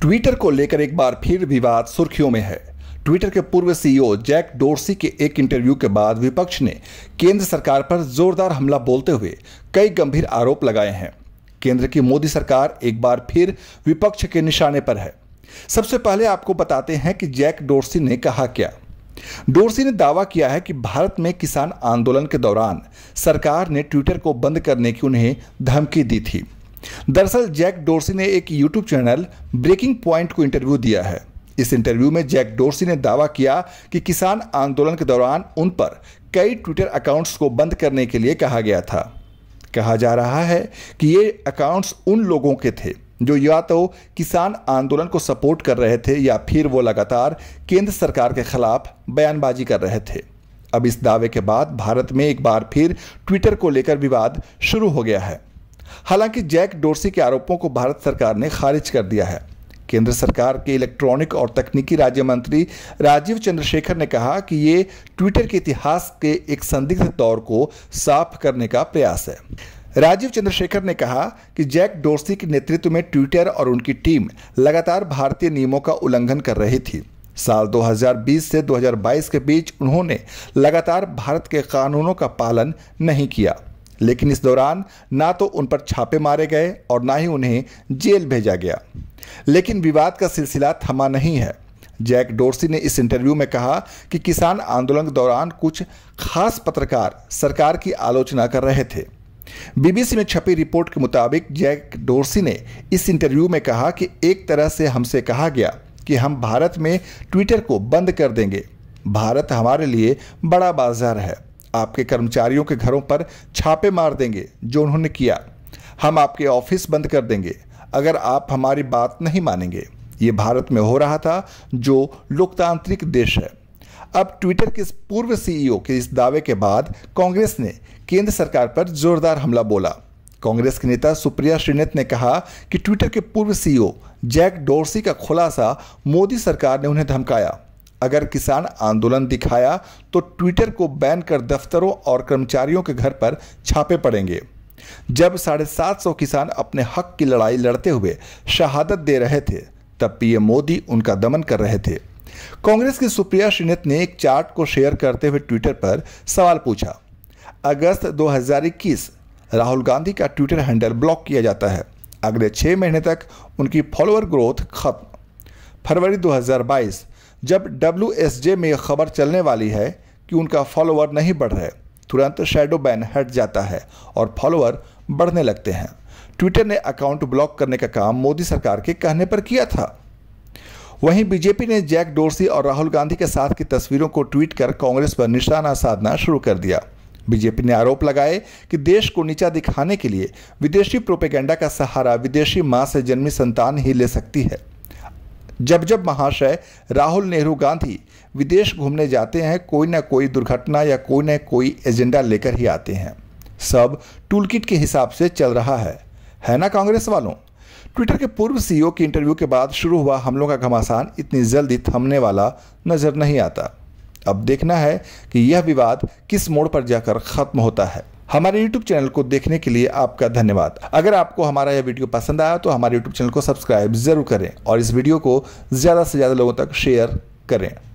Twitter को लेकर एक बार फिर विवाद सुर्खियों में है ट्विटर के पूर्व सीईओ e जैक डोर्सी के एक इंटरव्यू के बाद विपक्ष ने केंद्र सरकार पर जोरदार हमला बोलते हुए कई गंभीर आरोप लगाए हैं केंद्र की मोदी सरकार एक बार फिर विपक्ष के निशाने पर है सबसे पहले आपको बताते हैं कि जैक डोर्सी ने कहा क्या डोर्सी ने दावा किया है कि भारत में किसान आंदोलन के दौरान सरकार ने ट्विटर को बंद करने की उन्हें धमकी दी थी दरअसल जैक डोर्सी ने एक यूट्यूब चैनल ब्रेकिंग पॉइंट को इंटरव्यू दिया है इस इंटरव्यू में जैक डोर्सी ने दावा किया कि किसान आंदोलन के दौरान उन पर कई ट्विटर अकाउंट्स को बंद करने के लिए कहा गया था कहा जा रहा है कि ये अकाउंट्स उन लोगों के थे जो या तो किसान आंदोलन को सपोर्ट कर रहे थे या फिर वो लगातार केंद्र सरकार के खिलाफ बयानबाजी कर रहे थे अब इस दावे के बाद भारत में एक बार फिर ट्विटर को लेकर विवाद शुरू हो गया है हालांकि जैक डोरसी के आरोपों को भारत सरकार ने खारिज कर दिया है केंद्र सरकार के इलेक्ट्रॉनिक और तकनीकी राज्य मंत्री राजीव चंद्रशेखर ने कहा कि ये ट्विटर के इतिहास के एक संदिग्ध दौर को साफ करने का प्रयास है राजीव चंद्रशेखर ने कहा कि जैक डोर्सी के नेतृत्व में ट्विटर और उनकी टीम लगातार भारतीय नियमों का उल्लंघन कर रही थी साल 2020 से 2022 के बीच उन्होंने लगातार भारत के कानूनों का पालन नहीं किया लेकिन इस दौरान ना तो उन पर छापे मारे गए और ना ही उन्हें जेल भेजा गया लेकिन विवाद का सिलसिला थमा नहीं है जैक डोर्सी ने इस इंटरव्यू में कहा कि किसान आंदोलन के दौरान कुछ खास पत्रकार सरकार की आलोचना कर रहे थे बीबीसी में छपी रिपोर्ट के मुताबिक जैक डोर्सी ने इस इंटरव्यू में कहा कि एक तरह से हमसे कहा गया कि हम भारत में ट्विटर को बंद कर देंगे भारत हमारे लिए बड़ा बाजार है आपके कर्मचारियों के घरों पर छापे मार देंगे जो उन्होंने किया हम आपके ऑफिस बंद कर देंगे अगर आप हमारी बात नहीं मानेंगे ये भारत में हो रहा था जो लोकतांत्रिक देश है अब ट्विटर के पूर्व सीईओ e के इस दावे के बाद कांग्रेस ने केंद्र सरकार पर जोरदार हमला बोला कांग्रेस के नेता सुप्रिया श्रीनेत ने कहा कि ट्विटर के पूर्व सीईओ e जैक डोर्सी का खुलासा मोदी सरकार ने उन्हें धमकाया अगर किसान आंदोलन दिखाया तो ट्विटर को बैन कर दफ्तरों और कर्मचारियों के घर पर छापे पड़ेंगे जब साढ़े सात सौ किसान अपने हक की लड़ाई लड़ते हुए शहादत दे रहे थे तब पीएम मोदी उनका दमन कर रहे थे कांग्रेस की सुप्रिया श्रीनेत ने एक चार्ट को शेयर करते हुए ट्विटर पर सवाल पूछा अगस्त 2021 राहुल गांधी का ट्विटर हैंडल ब्लॉक किया जाता है अगले छह महीने तक उनकी फॉलोअर ग्रोथ खत्म फरवरी जब डब्ल्यू में यह खबर चलने वाली है कि उनका फॉलोअर नहीं बढ़ रहे तुरंत शेडो बैन हट जाता है और फॉलोअर बढ़ने लगते हैं ट्विटर ने अकाउंट ब्लॉक करने का काम मोदी सरकार के कहने पर किया था वहीं बीजेपी ने जैक डोर्सी और राहुल गांधी के साथ की तस्वीरों को ट्वीट कर कांग्रेस पर निशाना साधना शुरू कर दिया बीजेपी ने आरोप लगाए कि देश को नीचा दिखाने के लिए विदेशी प्रोपेगेंडा का सहारा विदेशी मां से जन्मी संतान ही ले सकती है जब जब महाशय राहुल नेहरू गांधी विदेश घूमने जाते हैं कोई ना कोई दुर्घटना या कोई ना कोई एजेंडा लेकर ही आते हैं सब टूलकिट के हिसाब से चल रहा है है ना कांग्रेस वालों ट्विटर के पूर्व सीईओ के इंटरव्यू के बाद शुरू हुआ हमलों का घमासान इतनी जल्दी थमने वाला नज़र नहीं आता अब देखना है कि यह विवाद किस मोड़ पर जाकर खत्म होता है हमारे यूट्यूब चैनल को देखने के लिए आपका धन्यवाद अगर आपको हमारा यह वीडियो पसंद आया तो हमारे यूट्यूब चैनल को सब्सक्राइब जरूर करें और इस वीडियो को ज़्यादा से ज़्यादा लोगों तक शेयर करें